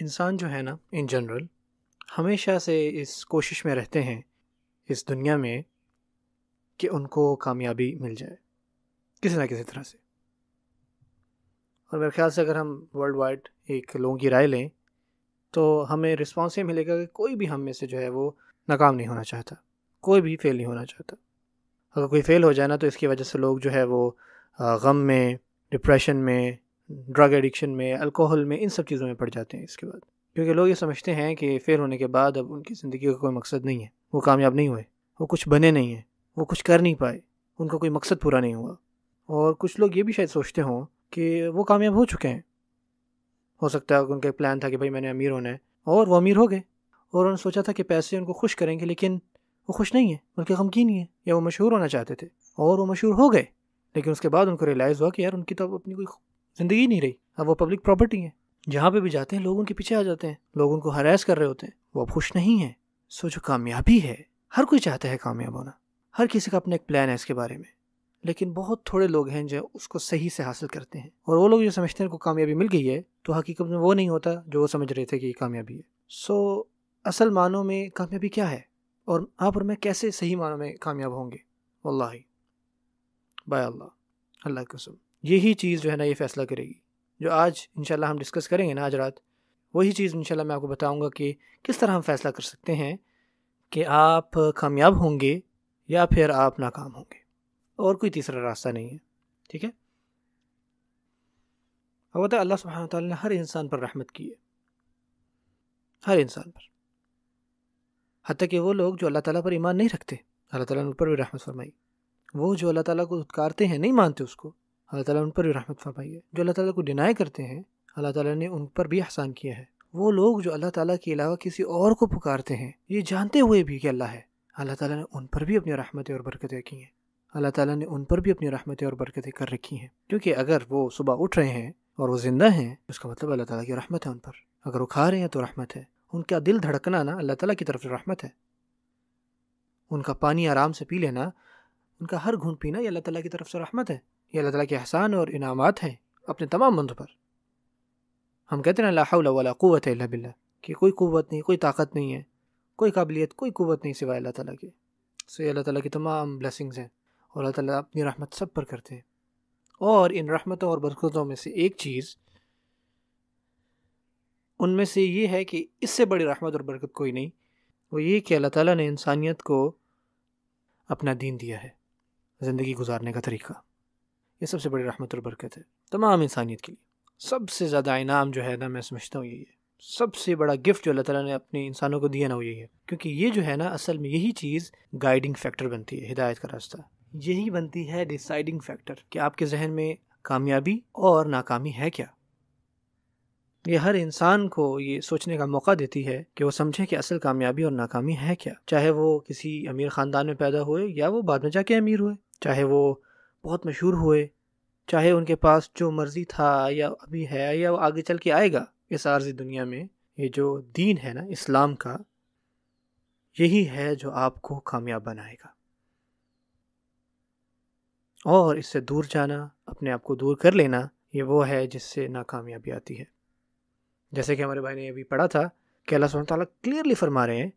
इंसान जो है ना इन जनरल हमेशा से इस कोशिश में रहते हैं इस दुनिया में कि उनको कामयाबी मिल जाए किसी ना किसी तरह से और मेरे ख्याल से अगर हम वर्ल्ड वाइड एक लोगों की राय लें तो हमें रिस्पॉन्स ये मिलेगा कि कोई भी हम में से जो है वो नाकाम नहीं होना चाहता कोई भी फेल नहीं होना चाहता अगर कोई फ़ेल हो जाए ना तो इसकी वजह से लोग जो है वो गम में डिप्रेशन में ड्रग एडिक्शन में अल्कोहल में इन सब चीज़ों में पड़ जाते हैं इसके बाद क्योंकि लोग ये समझते हैं कि फेल होने के बाद अब उनकी ज़िंदगी का कोई मकसद नहीं है वो कामयाब नहीं हुए वो कुछ बने नहीं हैं वो कुछ कर नहीं पाए उनका कोई मकसद पूरा नहीं हुआ और कुछ लोग ये भी शायद सोचते हों कि वो कामयाब हो चुके हैं हो सकता है उनका प्लान था कि भाई मैंने अमीर होना है और वो अमीर हो गए और उन्होंने सोचा था कि पैसे उनको खुश करेंगे लेकिन वो खुश नहीं है बल्कि गमकीन ही है या वो मशहूर होना चाहते थे और वो मशहूर हो गए लेकिन उसके बाद उनको रियलाइज़ हुआ कि यार उनकी तो अपनी कोई ज़िंदगी नहीं रही अब वो पब्लिक प्रॉपर्टी है जहाँ पे भी जाते हैं लोग उनके पीछे आ जाते हैं लोग उनको हरास कर रहे होते हैं वो खुश नहीं है सो जो कामयाबी है हर कोई चाहता है कामयाब होना हर किसी का अपना एक प्लान है इसके बारे में लेकिन बहुत थोड़े लोग हैं जो उसको सही से हासिल करते हैं और वो लोग जो समझते हैं उनको कामयाबी मिल गई है तो हकीकत में वो नहीं होता जो वो समझ रहे थे कि ये कामयाबी है सो असल मानों में कामयाबी क्या है और आप और मैं कैसे सही मानों में कामयाब होंगे वल्ला बाय अल्लाह अल्लाह कसम यही चीज़ जो है ना ये फ़ैसला करेगी जो आज इंशाल्लाह हम डिस्कस करेंगे ना आज रात वही चीज़ इंशाल्लाह मैं आपको बताऊँगा कि किस तरह हम फैसला कर सकते हैं कि आप कामयाब होंगे या फिर आप नाकाम होंगे और कोई तीसरा रास्ता नहीं है ठीक है अब अल्लाह सुबह ने हर इंसान पर रहमत की है हर इंसान पर हती कि वो लोग जो अल्लाह ताला पर ईमान नहीं रखते अल्लाह ताला ने उन पर भी रहमत फरमाई वो जो अल्लाह ताला को उत्कारते हैं नहीं मानते उसको अल्लाह ताला उन पर भी रहमत है जो अल्लाह ताला को डिनाई करते हैं अल्लाह ताला ने उन पर भी एहसान किया है वो लोग जो अल्लाह ताला के अलावा किसी और को पुकारते हैं ये जानते हुए भी कि अल्लाह है अल्लाह ताला ने उन पर भी अपनी रहमतें और बरकतें की हैं अल्लाह ताला ने उन पर भी अपनी रहमतें और बरकतें कर रखी हैं क्योंकि अगर वो सुबह उठ रहे हैं और वो ज़िंदा हैं उसका मतलब अल्लाह ताला की रहमत है उन पर अगर वो खा रहे हैं तो रहमत है उनका दिल धड़कना ना अल्लाह ताला की तरफ से रहमत है उनका पानी आराम से पी लेना उनका हर घून पीना ये अल्लाह ताला की तरफ से रहमत है ये अल्लाह ताला के एहसान और इनाम हैं अपने तमाम बंदों पर हम कहते हैं लाहौल वाला बिल्ला कि कोई क़वत नहीं कोई ताकत नहीं है कोई काबिलियत कोई क़वत नहीं सिवाय अल्लाह ताला के सो ये अल्लाह ताला की तमाम ब्लेसिंग्स हैं और अल्लाह ताला अपनी रहमत सब पर करते हैं और इन रहमतों और बरकतों में से एक चीज़ उनमें से ये है कि इससे बड़ी रहमत और बरकत कोई नहीं वो ये कि अल्लाह ताला ने इंसानियत को अपना दीन दिया है ज़िंदगी गुजारने का तरीका ये सबसे बड़ी रहमत और बरकत है तमाम इंसानियत के लिए सबसे ज़्यादा इनाम जो है ना मैं समझता हूँ यही है सबसे बड़ा गिफ्ट जो अल्लाह ताला ने अपने इंसानों को दिया ना वो यही है क्योंकि ये जो है ना असल में यही चीज़ गाइडिंग फैक्टर बनती है हिदायत का रास्ता यही बनती है डिसाइडिंग फैक्टर कि आपके जहन में कामयाबी और नाकामी है क्या ये हर इंसान को ये सोचने का मौका देती है कि वो समझे कि असल कामयाबी और नाकामी है क्या चाहे वो किसी अमीर ख़ानदान में पैदा हुए या वो बाद में जाके अमीर हुए चाहे वो बहुत मशहूर हुए चाहे उनके पास जो मर्ज़ी था या अभी है या आगे चल के आएगा इस आर्जी दुनिया में ये जो दीन है ना इस्लाम का यही है जो आपको कामयाब बनाएगा और इससे दूर जाना अपने आप को दूर कर लेना ये वो है जिससे नाकामयाबी आती है जैसे कि हमारे भाई ने अभी पढ़ा था कि अल्लाह सुबह ताली क्लियरली फरमा रहे हैं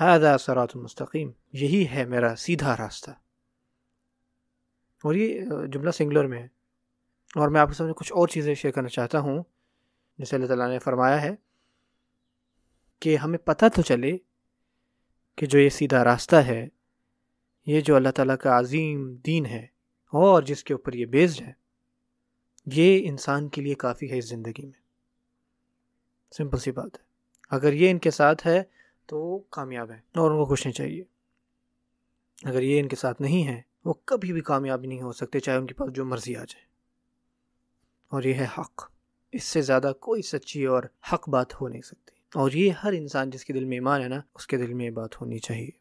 हाँ सरात मुस्तकीम यही है मेरा सीधा रास्ता और ये जुमला सिंगुलर में है और मैं आपके सामने कुछ और चीज़ें शेयर करना चाहता हूँ जैसे अल्लाह ताला ने फरमाया है कि हमें पता तो चले कि जो ये सीधा रास्ता है ये जो अल्लाह ताला का अजीम दीन है और जिसके ऊपर ये बेस्ड है ये इंसान के लिए काफ़ी है इस ज़िंदगी में सिंपल सी बात है अगर ये इनके साथ है तो कामयाब है और उनको खुश नहीं चाहिए अगर ये इनके साथ नहीं है वो कभी भी कामयाब नहीं हो सकते चाहे उनके पास जो मर्जी आ जाए और यह है हक इससे ज़्यादा कोई सच्ची और हक बात हो नहीं सकती और ये हर इंसान जिसके दिल में ईमान है ना उसके दिल में ये बात होनी चाहिए